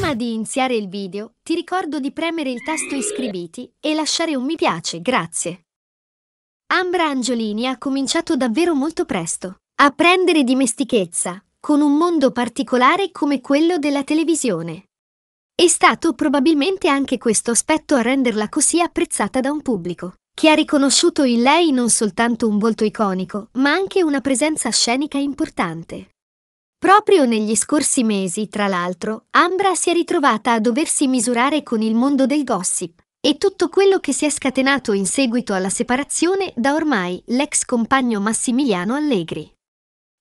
Prima di iniziare il video, ti ricordo di premere il tasto iscriviti e lasciare un mi piace, grazie. Ambra Angiolini ha cominciato davvero molto presto a prendere dimestichezza con un mondo particolare come quello della televisione. È stato probabilmente anche questo aspetto a renderla così apprezzata da un pubblico, che ha riconosciuto in lei non soltanto un volto iconico, ma anche una presenza scenica importante. Proprio negli scorsi mesi, tra l'altro, Ambra si è ritrovata a doversi misurare con il mondo del gossip e tutto quello che si è scatenato in seguito alla separazione da ormai l'ex compagno Massimiliano Allegri.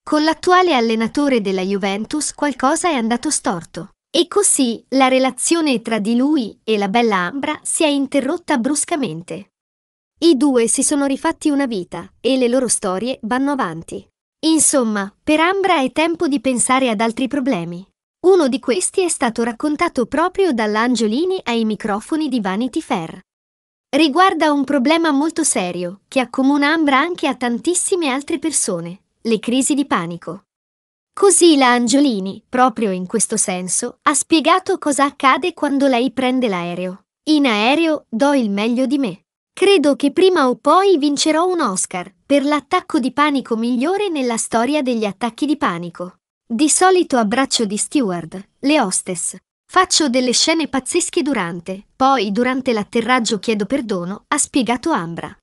Con l'attuale allenatore della Juventus qualcosa è andato storto. E così la relazione tra di lui e la bella Ambra si è interrotta bruscamente. I due si sono rifatti una vita e le loro storie vanno avanti. Insomma, per Ambra è tempo di pensare ad altri problemi. Uno di questi è stato raccontato proprio dall'Angiolini ai microfoni di Vanity Fair. Riguarda un problema molto serio, che accomuna Ambra anche a tantissime altre persone, le crisi di panico. Così la Angiolini, proprio in questo senso, ha spiegato cosa accade quando lei prende l'aereo. In aereo do il meglio di me. Credo che prima o poi vincerò un Oscar per l'attacco di panico migliore nella storia degli attacchi di panico. Di solito abbraccio di steward, le hostess. Faccio delle scene pazzesche durante, poi durante l'atterraggio chiedo perdono, ha spiegato Ambra.